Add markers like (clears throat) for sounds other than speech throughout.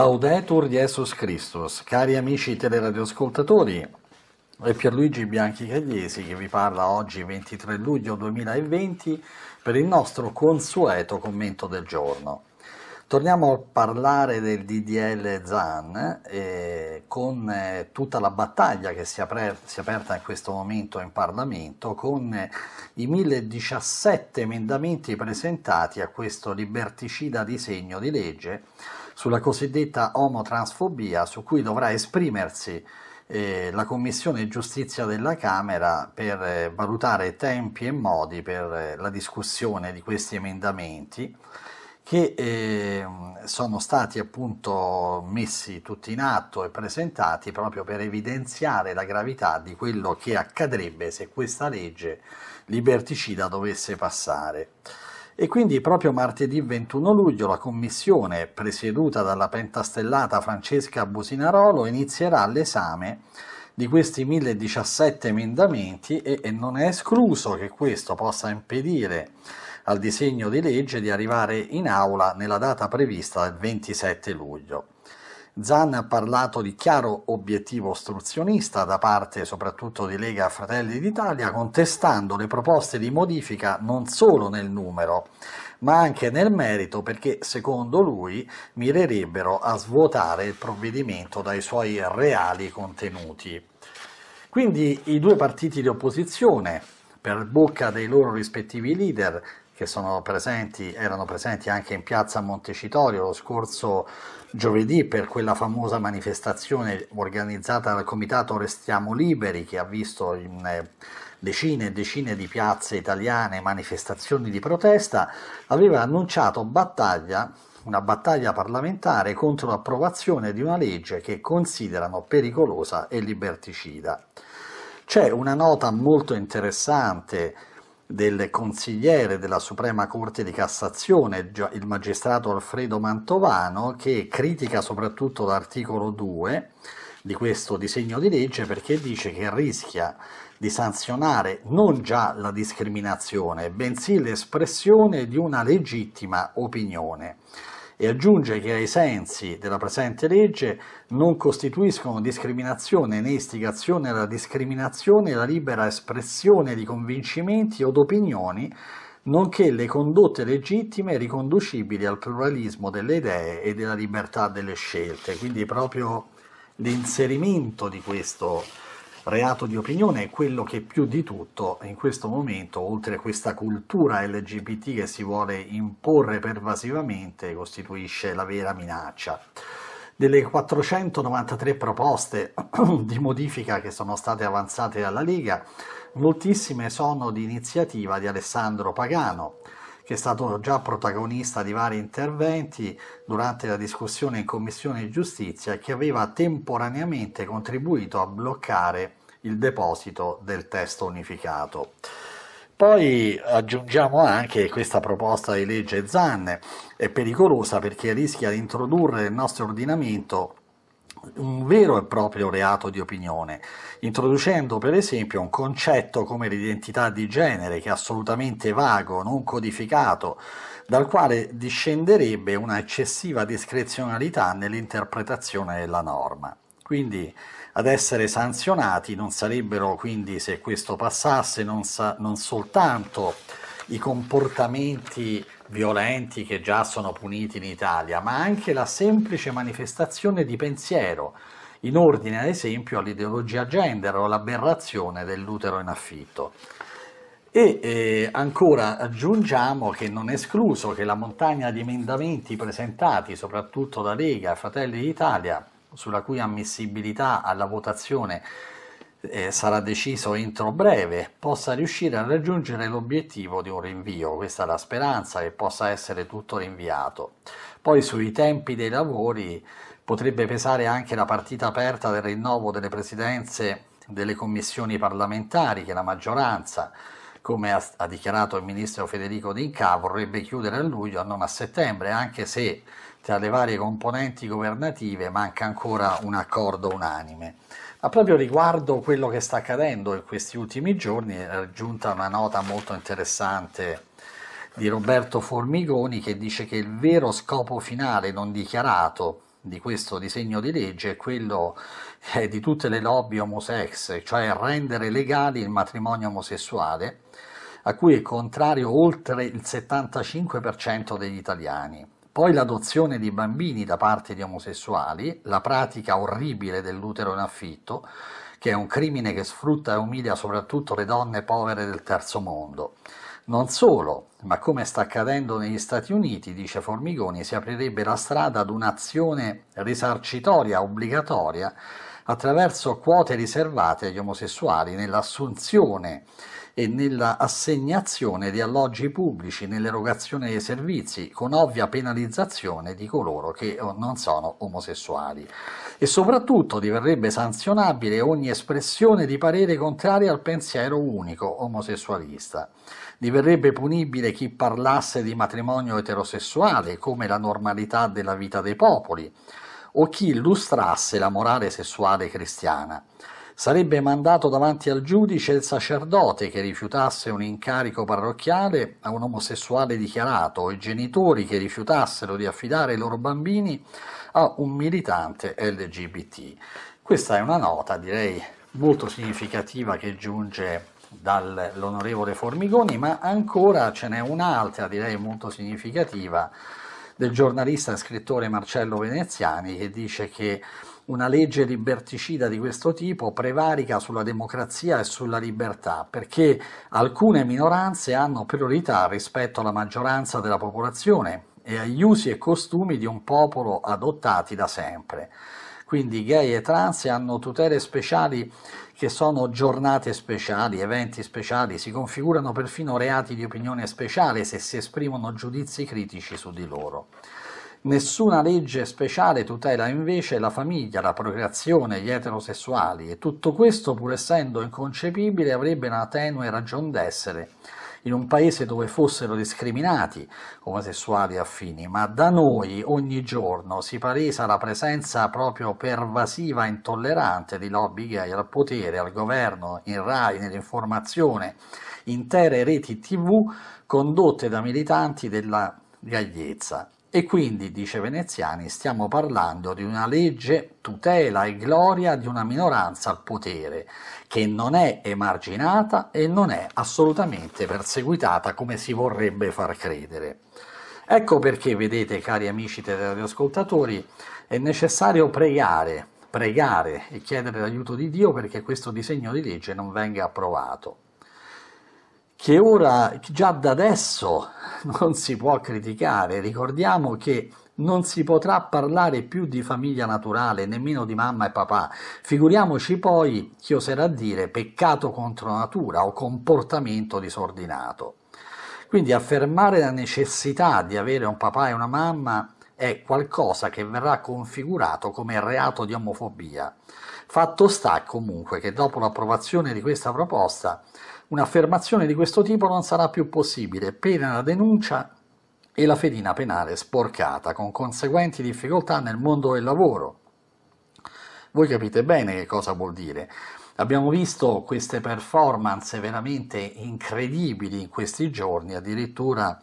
Laudetur Jesus Christus, cari amici teleradioascoltatori, è Pierluigi Bianchi Cagliesi che vi parla oggi 23 luglio 2020 per il nostro consueto commento del giorno. Torniamo a parlare del DDL ZAN eh, con eh, tutta la battaglia che si è, si è, aperta in questo momento in Parlamento con eh, i 1017 emendamenti presentati a questo liberticida disegno di legge sulla cosiddetta omotransfobia su cui dovrà esprimersi eh, la Commissione Giustizia della Camera per eh, valutare tempi e modi per eh, la discussione di questi emendamenti che ehm, sono stati appunto messi tutti in atto e presentati proprio per evidenziare la gravità di quello che accadrebbe se questa legge liberticida dovesse passare. E quindi proprio martedì 21 luglio la commissione, presieduta dalla pentastellata Francesca Businarolo, inizierà l'esame di questi 1017 emendamenti e, e non è escluso che questo possa impedire al disegno di legge di arrivare in aula nella data prevista del 27 luglio. Zan ha parlato di chiaro obiettivo ostruzionista da parte soprattutto di Lega Fratelli d'Italia, contestando le proposte di modifica non solo nel numero, ma anche nel merito perché secondo lui mirerebbero a svuotare il provvedimento dai suoi reali contenuti. Quindi i due partiti di opposizione, per bocca dei loro rispettivi leader, che sono presenti, erano presenti anche in piazza Montecitorio lo scorso giovedì per quella famosa manifestazione organizzata dal comitato Restiamo Liberi che ha visto in eh, decine e decine di piazze italiane manifestazioni di protesta, aveva annunciato battaglia una battaglia parlamentare contro l'approvazione di una legge che considerano pericolosa e liberticida. C'è una nota molto interessante del consigliere della Suprema Corte di Cassazione, il magistrato Alfredo Mantovano, che critica soprattutto l'articolo 2 di questo disegno di legge perché dice che rischia di sanzionare non già la discriminazione, bensì l'espressione di una legittima opinione e aggiunge che ai sensi della presente legge non costituiscono discriminazione né istigazione alla discriminazione la libera espressione di convincimenti o d'opinioni nonché le condotte legittime riconducibili al pluralismo delle idee e della libertà delle scelte. Quindi proprio l'inserimento di questo reato di opinione è quello che più di tutto in questo momento, oltre a questa cultura LGBT che si vuole imporre pervasivamente, costituisce la vera minaccia. Delle 493 proposte (clears throat) di modifica che sono state avanzate alla Lega, moltissime sono di iniziativa di Alessandro Pagano, che è stato già protagonista di vari interventi durante la discussione in Commissione Giustizia e che aveva temporaneamente contribuito a bloccare il deposito del testo unificato. Poi aggiungiamo anche che questa proposta di legge Zanne è pericolosa perché rischia di introdurre nel nostro ordinamento un vero e proprio reato di opinione, introducendo per esempio un concetto come l'identità di genere che è assolutamente vago, non codificato, dal quale discenderebbe una eccessiva discrezionalità nell'interpretazione della norma. Quindi ad essere sanzionati non sarebbero quindi, se questo passasse, non, sa- non soltanto i comportamenti violenti che già sono puniti in Italia, ma anche la semplice manifestazione di pensiero in ordine ad esempio all'ideologia gender o all'aberrazione dell'utero in affitto. E eh, ancora aggiungiamo che non è escluso che la montagna di emendamenti presentati soprattutto da Lega e Fratelli d'Italia, sulla cui ammissibilità alla votazione eh, sarà deciso entro breve, possa riuscire a raggiungere l'obiettivo di un rinvio. Questa è la speranza che possa essere tutto rinviato. Poi sui tempi dei lavori potrebbe pesare anche la partita aperta del rinnovo delle presidenze delle commissioni parlamentari che la maggioranza, come ha, ha dichiarato il ministro Federico D'Inca, vorrebbe chiudere a luglio e non a settembre, anche se tra le varie componenti governative manca ancora un accordo unanime. A proprio riguardo quello che sta accadendo in questi ultimi giorni è aggiunta una nota molto interessante di Roberto Formigoni che dice che il vero scopo finale non dichiarato di questo disegno di legge è quello eh, di tutte le lobby homosex, cioè rendere legale il matrimonio omosessuale, a cui è contrario oltre il 75% degli italiani poi l'adozione di bambini da parte di omosessuali, la pratica orribile dell'utero in affitto, che è un crimine che sfrutta e umilia soprattutto le donne povere del terzo mondo. Non solo, ma come sta accadendo negli Stati Uniti, dice Formigoni, si aprirebbe la strada ad un'azione risarcitoria obbligatoria attraverso quote riservate agli omosessuali nell'assunzione e nell'assegnazione di alloggi pubblici, nell'erogazione dei servizi, con ovvia penalizzazione di coloro che eh, non sono omosessuali. E soprattutto diverrebbe sanzionabile ogni espressione di parere contraria al pensiero unico omosessualista. Diverrebbe punibile chi parlasse di matrimonio eterosessuale come la normalità della vita dei popoli o chi illustrasse la morale sessuale cristiana. Sarebbe mandato davanti al giudice il sacerdote che rifiutasse un incarico parrocchiale a un omosessuale dichiarato o i genitori che rifiutassero di affidare i loro bambini a un militante LGBT. Questa è una nota, direi, molto significativa che giunge dall'onorevole Formigoni, ma ancora ce n'è un'altra, direi molto significativa, del giornalista e scrittore Marcello Veneziani che dice che una legge liberticida di questo tipo prevarica sulla democrazia e sulla libertà, perché alcune minoranze hanno priorità rispetto alla maggioranza della popolazione e agli usi e costumi di un popolo adottati da sempre quindi gay e trans hanno tutele speciali che sono giornate speciali, eventi speciali, si configurano perfino reati di opinione speciale se si esprimono giudizi critici su di loro. Nessuna legge speciale tutela invece la famiglia, la procreazione, gli eterosessuali e tutto questo, pur essendo inconcepibile, avrebbe una tenue ragion d'essere in un paese dove fossero discriminati omosessuali affini, ma da noi ogni giorno si paresa la presenza proprio pervasiva e intollerante di lobby gay al potere, al governo, in RAI, nell'informazione, intere reti tv condotte da militanti della gagliezza. E quindi, dice Veneziani, stiamo parlando di una legge tutela e gloria di una minoranza al potere, che non è emarginata e non è assolutamente perseguitata come si vorrebbe far credere. Ecco perché, vedete, cari amici teleradioascoltatori, è necessario pregare, pregare e chiedere l'aiuto di Dio perché questo disegno di legge non venga approvato che ora già da adesso (laughs) non si può criticare. Ricordiamo che non si potrà parlare più di famiglia naturale, nemmeno di mamma e papà. Figuriamoci poi chi oserà dire peccato contro natura o comportamento disordinato. Quindi affermare la necessità di avere un papà e una mamma è qualcosa che verrà configurato come reato di omofobia. Fatto sta comunque che dopo l'approvazione di questa proposta un'affermazione di questo tipo non sarà più possibile, pena la denuncia e la fedina penale sporcata, con conseguenti difficoltà nel mondo del lavoro. Voi capite bene che cosa vuol dire. Abbiamo visto queste performance veramente incredibili in questi giorni, addirittura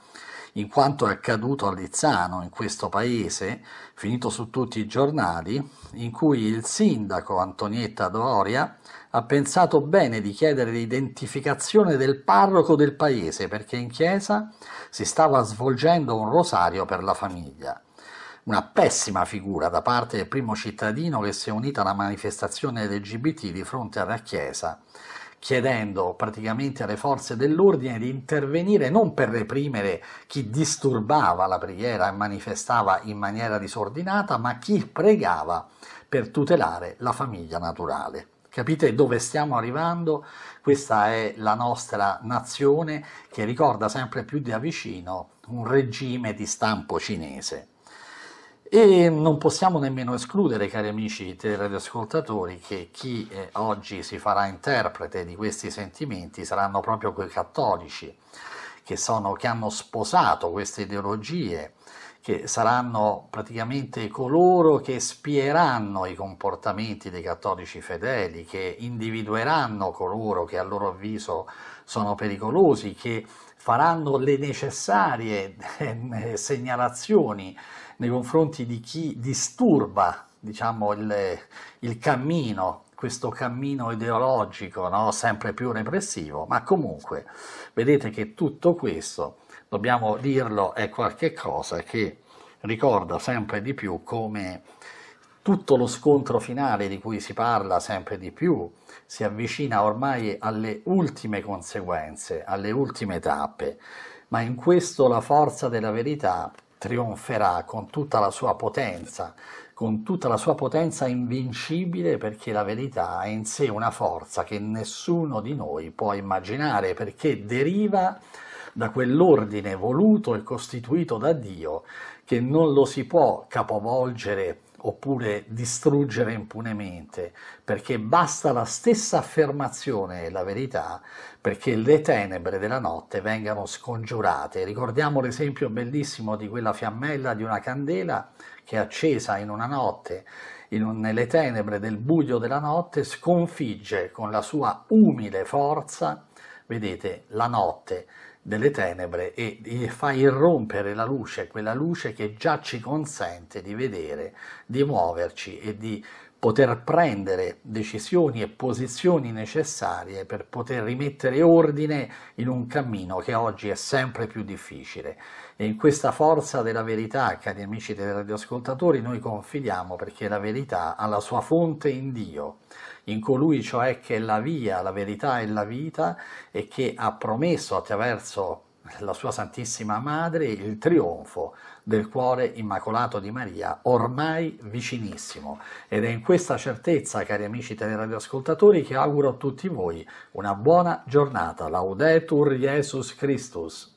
in quanto è accaduto a Lizzano, in questo paese, finito su tutti i giornali, in cui il sindaco Antonietta Doria ha pensato bene di chiedere l'identificazione del parroco del paese perché in chiesa si stava svolgendo un rosario per la famiglia una pessima figura da parte del primo cittadino che si è unito alla manifestazione LGBT di fronte alla Chiesa chiedendo praticamente alle forze dell'ordine di intervenire non per reprimere chi disturbava la preghiera e manifestava in maniera disordinata, ma chi pregava per tutelare la famiglia naturale. Capite dove stiamo arrivando? Questa è la nostra nazione che ricorda sempre più da vicino un regime di stampo cinese. E non possiamo nemmeno escludere, cari amici teleradioascoltatori, che chi eh, oggi si farà interprete di questi sentimenti saranno proprio quei cattolici che, sono, che hanno sposato queste ideologie, che saranno praticamente coloro che spieranno i comportamenti dei cattolici fedeli, che individueranno coloro che a loro avviso sono pericolosi, che faranno le necessarie eh, eh, segnalazioni nei confronti di chi disturba diciamo, il, il cammino questo cammino ideologico no? sempre più repressivo, ma comunque vedete che tutto questo, dobbiamo dirlo, è qualche cosa che ricorda sempre di più come tutto lo scontro finale di cui si parla sempre di più si avvicina ormai alle ultime conseguenze, alle ultime tappe, ma in questo la forza della verità trionferà con tutta la sua potenza, con tutta la sua potenza invincibile perché la verità è in sé una forza che nessuno di noi può immaginare perché deriva da quell'ordine voluto e costituito da Dio che non lo si può capovolgere oppure distruggere impunemente, perché basta la stessa affermazione e la verità perché le tenebre della notte vengano scongiurate. Ricordiamo l'esempio bellissimo di quella fiammella di una candela che è accesa in una notte, in un, nelle tenebre del buio della notte, sconfigge con la sua umile forza, vedete, la notte delle tenebre e fa irrompere la luce, quella luce che già ci consente di vedere, di muoverci e di poter prendere decisioni e posizioni necessarie per poter rimettere ordine in un cammino che oggi è sempre più difficile. E in questa forza della verità, cari amici dei radioascoltatori, noi confidiamo perché la verità ha la sua fonte in Dio, in colui cioè che è la via, la verità e la vita e che ha promesso attraverso la sua Santissima Madre il trionfo del cuore immacolato di Maria, ormai vicinissimo. Ed è in questa certezza, cari amici teleradioascoltatori, che auguro a tutti voi una buona giornata. Laudetur Jesus Christus.